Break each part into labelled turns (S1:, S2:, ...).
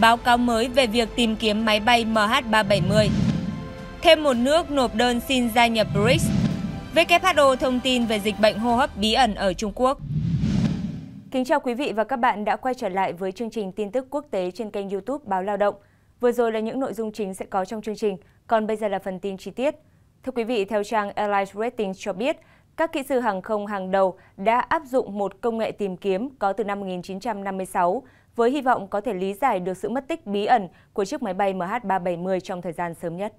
S1: báo cáo mới về việc tìm kiếm máy bay MH370. Thêm một nước nộp đơn xin gia nhập BRICS. WHO thông tin về dịch bệnh hô hấp bí ẩn ở Trung Quốc. Kính chào quý vị và các bạn đã quay trở lại với chương trình tin tức quốc tế trên kênh YouTube Báo Lao động. Vừa rồi là những nội dung chính sẽ có trong chương trình, còn bây giờ là phần tin chi tiết. Thưa quý vị, theo trang Airlines Ratings cho biết, các kỹ sư hàng không hàng đầu đã áp dụng một công nghệ tìm kiếm có từ năm 1956 với hy vọng có thể lý giải được sự mất tích bí ẩn của chiếc máy bay MH370 trong thời gian sớm nhất.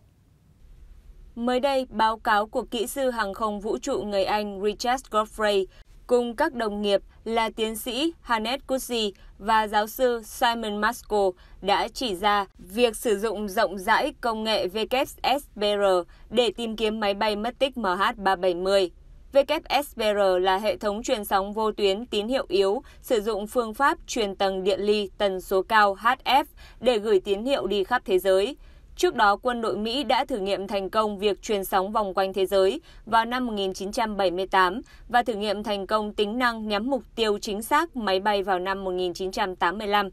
S1: Mới đây, báo cáo của kỹ sư hàng không vũ trụ người Anh Richard Godfrey cùng các đồng nghiệp là tiến sĩ Hannes Kutsi và giáo sư Simon Maskell đã chỉ ra việc sử dụng rộng rãi công nghệ VKSBR để tìm kiếm máy bay mất tích MH370 WSPR là hệ thống truyền sóng vô tuyến tín hiệu yếu, sử dụng phương pháp truyền tầng điện ly tần số cao HF để gửi tín hiệu đi khắp thế giới. Trước đó, quân đội Mỹ đã thử nghiệm thành công việc truyền sóng vòng quanh thế giới vào năm 1978 và thử nghiệm thành công tính năng nhắm mục tiêu chính xác máy bay vào năm 1985.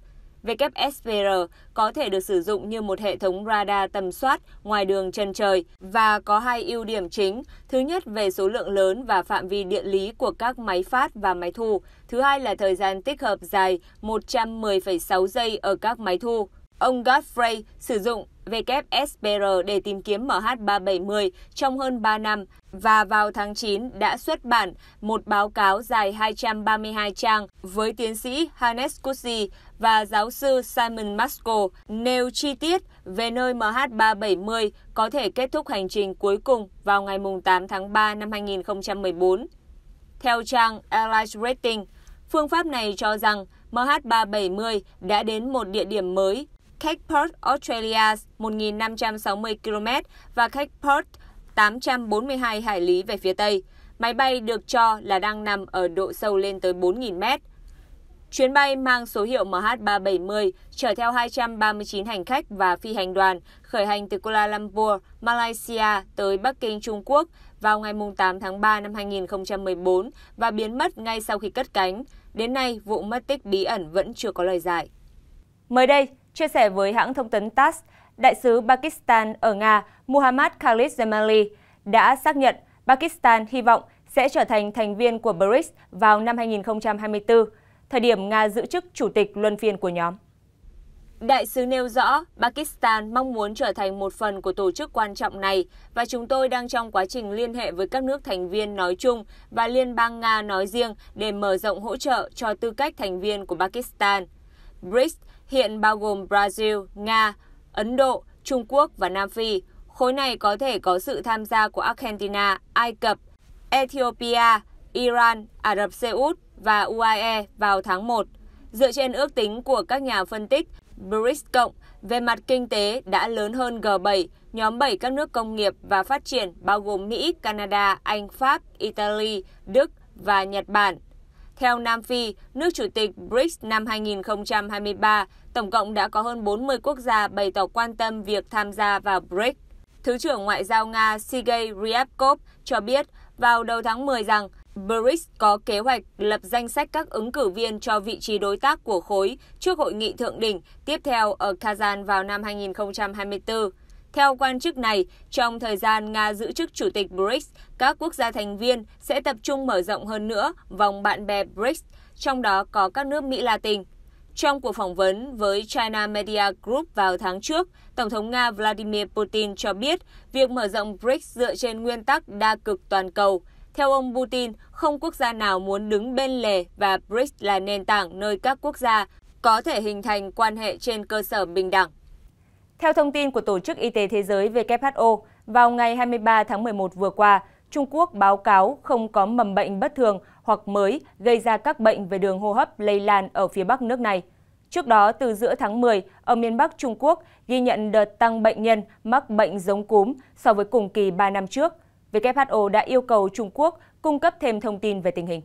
S1: WSPR có thể được sử dụng như một hệ thống radar tầm soát ngoài đường chân trời và có hai ưu điểm chính. Thứ nhất về số lượng lớn và phạm vi địa lý của các máy phát và máy thu. Thứ hai là thời gian tích hợp dài 110,6 giây ở các máy thu. Ông Godfrey sử dụng WSPR để tìm kiếm MH370 trong hơn 3 năm và vào tháng 9 đã xuất bản một báo cáo dài 232 trang với tiến sĩ Hannes Kusi và giáo sư Simon Maskell nêu chi tiết về nơi MH370 có thể kết thúc hành trình cuối cùng vào ngày 8 tháng 3 năm 2014. Theo trang Airlines Rating, phương pháp này cho rằng MH370 đã đến một địa điểm mới khách Port Australia 1.560 km và khách Perth 842 hải lý về phía Tây. Máy bay được cho là đang nằm ở độ sâu lên tới 4.000 mét. Chuyến bay mang số hiệu MH370 chở theo 239 hành khách và phi hành đoàn khởi hành từ Kuala Lumpur, Malaysia tới Bắc Kinh, Trung Quốc vào ngày 8 tháng 3 năm 2014 và biến mất ngay sau khi cất cánh. Đến nay, vụ mất tích bí ẩn vẫn chưa có lời giải. Mới đây, Chia sẻ với hãng thông tấn TASS, đại sứ Pakistan ở Nga Muhammad Khalid Jamali đã xác nhận Pakistan hy vọng sẽ trở thành thành viên của BRICS vào năm 2024, thời điểm Nga giữ chức chủ tịch luân phiên của nhóm. Đại sứ nêu rõ, Pakistan mong muốn trở thành một phần của tổ chức quan trọng này và chúng tôi đang trong quá trình liên hệ với các nước thành viên nói chung và Liên bang Nga nói riêng để mở rộng hỗ trợ cho tư cách thành viên của Pakistan. BRICS hiện bao gồm Brazil, Nga, Ấn Độ, Trung Quốc và Nam Phi. Khối này có thể có sự tham gia của Argentina, Ai Cập, Ethiopia, Iran, Ả Rập Xê Út và UAE vào tháng 1. Dựa trên ước tính của các nhà phân tích, BRICS cộng về mặt kinh tế đã lớn hơn G7, nhóm 7 các nước công nghiệp và phát triển bao gồm Mỹ, Canada, Anh, Pháp, Italy, Đức và Nhật Bản. Theo Nam Phi, nước chủ tịch BRICS năm 2023, tổng cộng đã có hơn 40 quốc gia bày tỏ quan tâm việc tham gia vào BRICS. Thứ trưởng Ngoại giao Nga Sergei Ryabkov cho biết vào đầu tháng 10 rằng BRICS có kế hoạch lập danh sách các ứng cử viên cho vị trí đối tác của khối trước hội nghị thượng đỉnh tiếp theo ở Kazan vào năm 2024. Theo quan chức này, trong thời gian Nga giữ chức chủ tịch BRICS, các quốc gia thành viên sẽ tập trung mở rộng hơn nữa vòng bạn bè BRICS, trong đó có các nước Mỹ Latin. Trong cuộc phỏng vấn với China Media Group vào tháng trước, Tổng thống Nga Vladimir Putin cho biết việc mở rộng BRICS dựa trên nguyên tắc đa cực toàn cầu. Theo ông Putin, không quốc gia nào muốn đứng bên lề và BRICS là nền tảng nơi các quốc gia có thể hình thành quan hệ trên cơ sở bình đẳng. Theo thông tin của Tổ chức Y tế Thế giới WHO, vào ngày 23 tháng 11 vừa qua, Trung Quốc báo cáo không có mầm bệnh bất thường hoặc mới gây ra các bệnh về đường hô hấp lây lan ở phía Bắc nước này. Trước đó, từ giữa tháng 10, ở miền Bắc Trung Quốc ghi nhận đợt tăng bệnh nhân mắc bệnh giống cúm so với cùng kỳ 3 năm trước. WHO đã yêu cầu Trung Quốc cung cấp thêm thông tin về tình hình.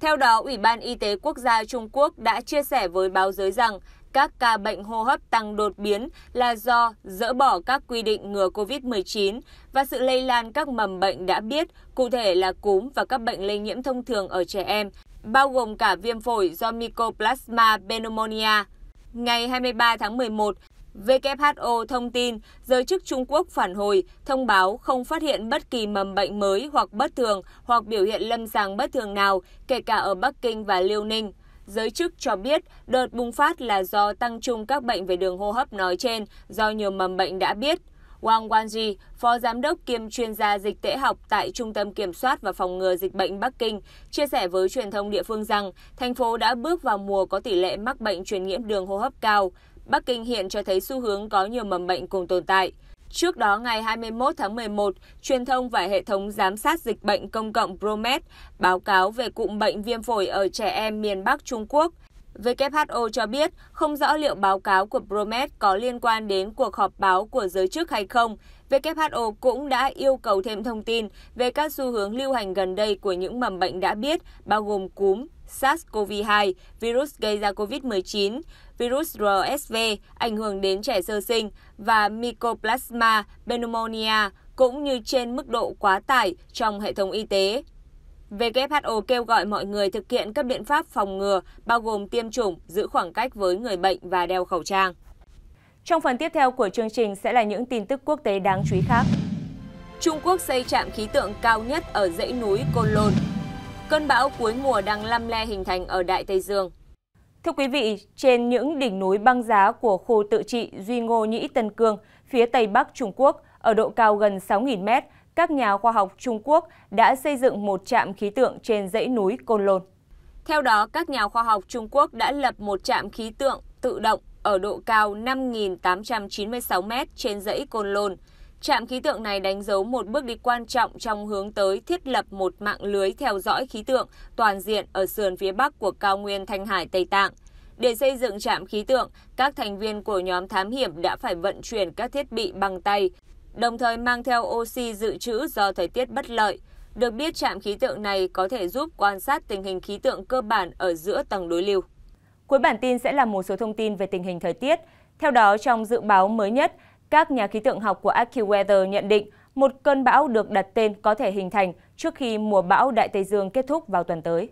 S1: Theo đó, Ủy ban Y tế Quốc gia Trung Quốc đã chia sẻ với báo giới rằng các ca bệnh hô hấp tăng đột biến là do dỡ bỏ các quy định ngừa COVID-19 và sự lây lan các mầm bệnh đã biết, cụ thể là cúm và các bệnh lây nhiễm thông thường ở trẻ em, bao gồm cả viêm phổi do Mycoplasma pneumonia. Ngày 23 tháng 11, WHO thông tin giới chức Trung Quốc phản hồi thông báo không phát hiện bất kỳ mầm bệnh mới hoặc bất thường hoặc biểu hiện lâm sàng bất thường nào, kể cả ở Bắc Kinh và Liêu Ninh. Giới chức cho biết đợt bùng phát là do tăng chung các bệnh về đường hô hấp nói trên do nhiều mầm bệnh đã biết. Wang Wanji, phó giám đốc kiêm chuyên gia dịch tễ học tại Trung tâm Kiểm soát và Phòng ngừa Dịch bệnh Bắc Kinh, chia sẻ với truyền thông địa phương rằng thành phố đã bước vào mùa có tỷ lệ mắc bệnh truyền nhiễm đường hô hấp cao. Bắc Kinh hiện cho thấy xu hướng có nhiều mầm bệnh cùng tồn tại. Trước đó, ngày 21 tháng 11, truyền thông và hệ thống giám sát dịch bệnh công cộng Promet báo cáo về cụm bệnh viêm phổi ở trẻ em miền Bắc Trung Quốc. WHO cho biết không rõ liệu báo cáo của Promet có liên quan đến cuộc họp báo của giới chức hay không. WHO cũng đã yêu cầu thêm thông tin về các xu hướng lưu hành gần đây của những mầm bệnh đã biết, bao gồm cúm, SARS-CoV-2, virus gây ra COVID-19, virus RSV ảnh hưởng đến trẻ sơ sinh và Mycoplasma pneumonia cũng như trên mức độ quá tải trong hệ thống y tế. WHO kêu gọi mọi người thực hiện các biện pháp phòng ngừa, bao gồm tiêm chủng, giữ khoảng cách với người bệnh và đeo khẩu trang. Trong phần tiếp theo của chương trình sẽ là những tin tức quốc tế đáng chú ý khác. Trung Quốc xây trạm khí tượng cao nhất ở dãy núi Côn Lôn, Cơn bão cuối mùa đang lăm le hình thành ở Đại Tây Dương. Thưa quý vị, trên những đỉnh núi băng giá của khu tự trị Duy Ngô Nhĩ Tân Cương, phía Tây Bắc Trung Quốc, ở độ cao gần 6.000 mét, các nhà khoa học Trung Quốc đã xây dựng một trạm khí tượng trên dãy núi Côn Lôn. Theo đó, các nhà khoa học Trung Quốc đã lập một trạm khí tượng tự động ở độ cao 5.896 mét trên dãy Côn Lôn, Trạm khí tượng này đánh dấu một bước đi quan trọng trong hướng tới thiết lập một mạng lưới theo dõi khí tượng toàn diện ở sườn phía bắc của cao nguyên Thanh Hải Tây Tạng. Để xây dựng trạm khí tượng, các thành viên của nhóm thám hiểm đã phải vận chuyển các thiết bị bằng tay, đồng thời mang theo oxy dự trữ do thời tiết bất lợi. Được biết trạm khí tượng này có thể giúp quan sát tình hình khí tượng cơ bản ở giữa tầng đối lưu. Cuối bản tin sẽ là một số thông tin về tình hình thời tiết. Theo đó, trong dự báo mới nhất, các nhà khí tượng học của AccuWeather nhận định một cơn bão được đặt tên có thể hình thành trước khi mùa bão Đại Tây Dương kết thúc vào tuần tới.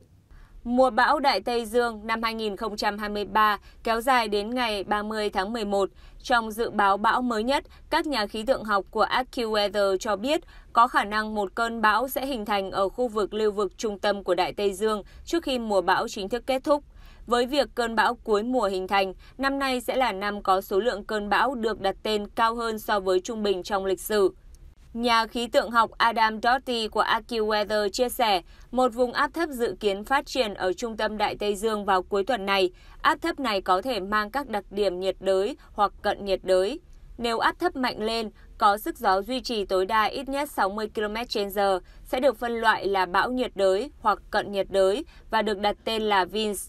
S1: Mùa bão Đại Tây Dương năm 2023 kéo dài đến ngày 30 tháng 11. Trong dự báo bão mới nhất, các nhà khí tượng học của AccuWeather cho biết có khả năng một cơn bão sẽ hình thành ở khu vực lưu vực trung tâm của Đại Tây Dương trước khi mùa bão chính thức kết thúc. Với việc cơn bão cuối mùa hình thành, năm nay sẽ là năm có số lượng cơn bão được đặt tên cao hơn so với trung bình trong lịch sử. Nhà khí tượng học Adam Doty của AccuWeather chia sẻ, một vùng áp thấp dự kiến phát triển ở trung tâm Đại Tây Dương vào cuối tuần này. Áp thấp này có thể mang các đặc điểm nhiệt đới hoặc cận nhiệt đới. Nếu áp thấp mạnh lên, có sức gió duy trì tối đa ít nhất 60 km/h sẽ được phân loại là bão nhiệt đới hoặc cận nhiệt đới và được đặt tên là Vince.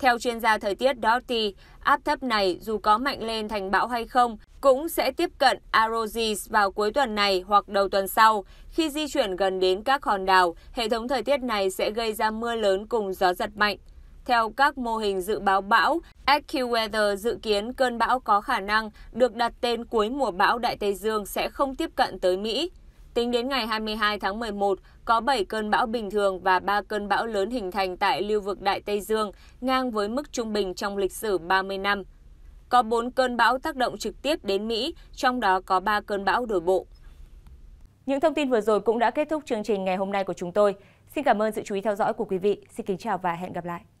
S1: Theo chuyên gia thời tiết Doty, áp thấp này dù có mạnh lên thành bão hay không, cũng sẽ tiếp cận Arosis vào cuối tuần này hoặc đầu tuần sau. Khi di chuyển gần đến các hòn đảo, hệ thống thời tiết này sẽ gây ra mưa lớn cùng gió giật mạnh. Theo các mô hình dự báo bão, AccuWeather dự kiến cơn bão có khả năng được đặt tên cuối mùa bão Đại Tây Dương sẽ không tiếp cận tới Mỹ. Tính đến ngày 22 tháng 11, có 7 cơn bão bình thường và 3 cơn bão lớn hình thành tại lưu vực Đại Tây Dương, ngang với mức trung bình trong lịch sử 30 năm. Có 4 cơn bão tác động trực tiếp đến Mỹ, trong đó có 3 cơn bão đổ bộ. Những thông tin vừa rồi cũng đã kết thúc chương trình ngày hôm nay của chúng tôi. Xin cảm ơn sự chú ý theo dõi của quý vị. Xin kính chào và hẹn gặp lại.